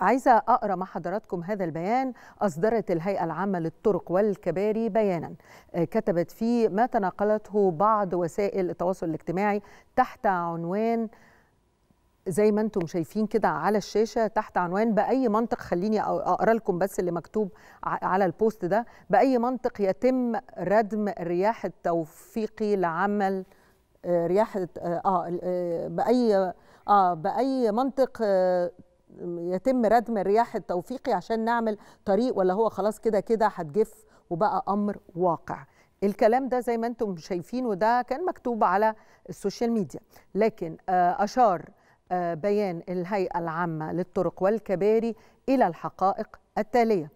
عايزة أقرأ مع حضراتكم هذا البيان أصدرت الهيئة العامة للطرق والكباري بيانا آه، كتبت فيه ما تناقلته بعض وسائل التواصل الاجتماعي تحت عنوان زي ما انتم شايفين كده على الشاشه تحت عنوان باي منطق خليني اقرا لكم بس اللي مكتوب على البوست ده باي منطق يتم ردم رياح التوفيقي لعمل آه، رياح آه،, اه باي اه باي منطق يتم ردم الرياح التوفيقي عشان نعمل طريق ولا هو خلاص كده كده هتجف وبقى امر واقع الكلام ده زي ما انتم شايفين وده كان مكتوب على السوشيال ميديا لكن آه، اشار آه، بيان الهيئه العامه للطرق والكباري الى الحقائق التاليه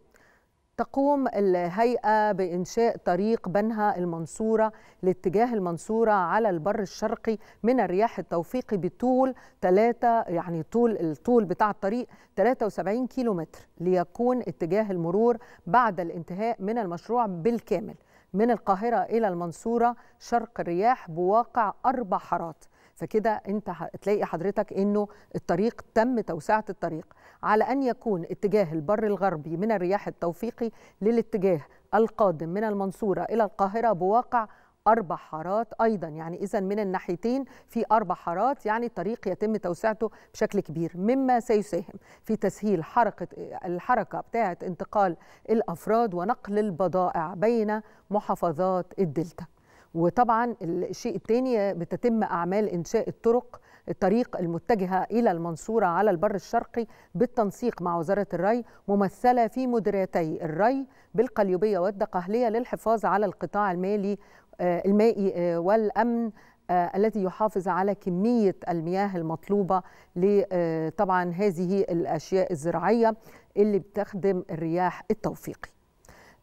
تقوم الهيئة بإنشاء طريق بنها المنصورة لاتجاه المنصورة على البر الشرقي من الرياح التوفيقي بطول 3 يعني طول الطول بتاع الطريق 73 كيلو متر ليكون اتجاه المرور بعد الانتهاء من المشروع بالكامل من القاهرة إلى المنصورة شرق الرياح بواقع أربع حارات فكده انت هتلاقي حضرتك انه الطريق تم توسعه الطريق على ان يكون اتجاه البر الغربي من الرياح التوفيقي للاتجاه القادم من المنصوره الى القاهره بواقع أربع حارات أيضا يعني إذا من الناحيتين في أربع حارات يعني الطريق يتم توسعته بشكل كبير مما سيساهم في تسهيل حركة الحركة بتاعة انتقال الأفراد ونقل البضائع بين محافظات الدلتا وطبعا الشيء الثاني بتتم اعمال انشاء الطرق الطريق المتجهة إلى المنصورة على البر الشرقي بالتنسيق مع وزارة الري ممثلة في مديريتي الري بالقليوبية والدقهلية للحفاظ على القطاع المالي آه، المائي آه، والأمن آه، الذي يحافظ على كمية المياه المطلوبة لطبعا هذه الأشياء الزراعية اللي بتخدم الرياح التوفيقي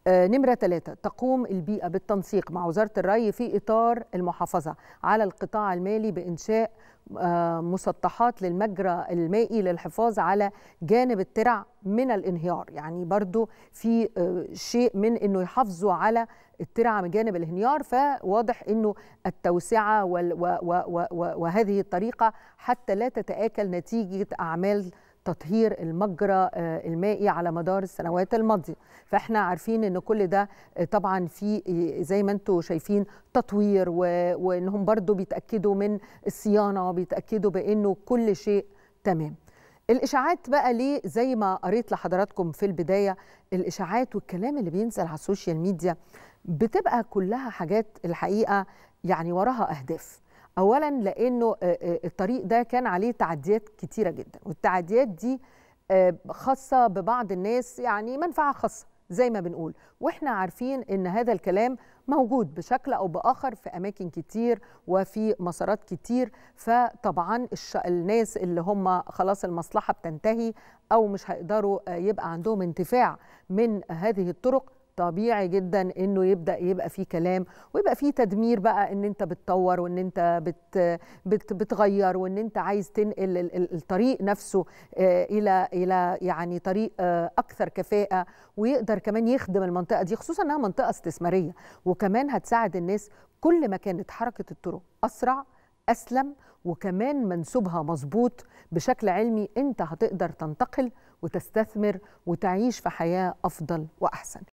آه، نمرة ثلاثة تقوم البيئة بالتنسيق مع وزارة الري في إطار المحافظة على القطاع المالي بإنشاء آه، مسطحات للمجرى المائي للحفاظ على جانب الترع من الانهيار يعني برضو في آه، شيء من أنه يحافظوا على الترع من جانب الانهيار فواضح أنه التوسعة وهذه الطريقة حتى لا تتآكل نتيجة أعمال تطهير المجرى آه، المائي على مدار السنوات الماضيه فاحنا عارفين ان كل ده آه، طبعا في زي ما انتم شايفين تطوير وانهم برضو بيتاكدوا من الصيانه وبيتاكدوا بانه كل شيء تمام الاشاعات بقى ليه زي ما قريت لحضراتكم في البدايه الاشاعات والكلام اللي بينزل على السوشيال ميديا بتبقى كلها حاجات الحقيقه يعني وراها اهداف اولا لانه آه، آه، الطريق ده كان عليه تعديات كتيره جدا والتعديات دي آه، خاصه ببعض الناس يعني منفعه خاصه زي ما بنقول واحنا عارفين ان هذا الكلام موجود بشكل او باخر في اماكن كتير وفي مسارات كتير فطبعا الناس اللي هم خلاص المصلحه بتنتهي او مش هيقدروا يبقى عندهم انتفاع من هذه الطرق طبيعي جدا انه يبدا يبقى في كلام ويبقى في تدمير بقى ان انت بتطور وان انت بت بت بتغير وان انت عايز تنقل الطريق نفسه آه، الى الى يعني طريق آه، اكثر كفاءه ويقدر كمان يخدم المنطقه دي خصوصا انها منطقه استثماريه وكمان هتساعد الناس كل ما كانت حركه الطرق اسرع اسلم وكمان منسوبها مظبوط بشكل علمي انت هتقدر تنتقل وتستثمر وتعيش في حياه افضل واحسن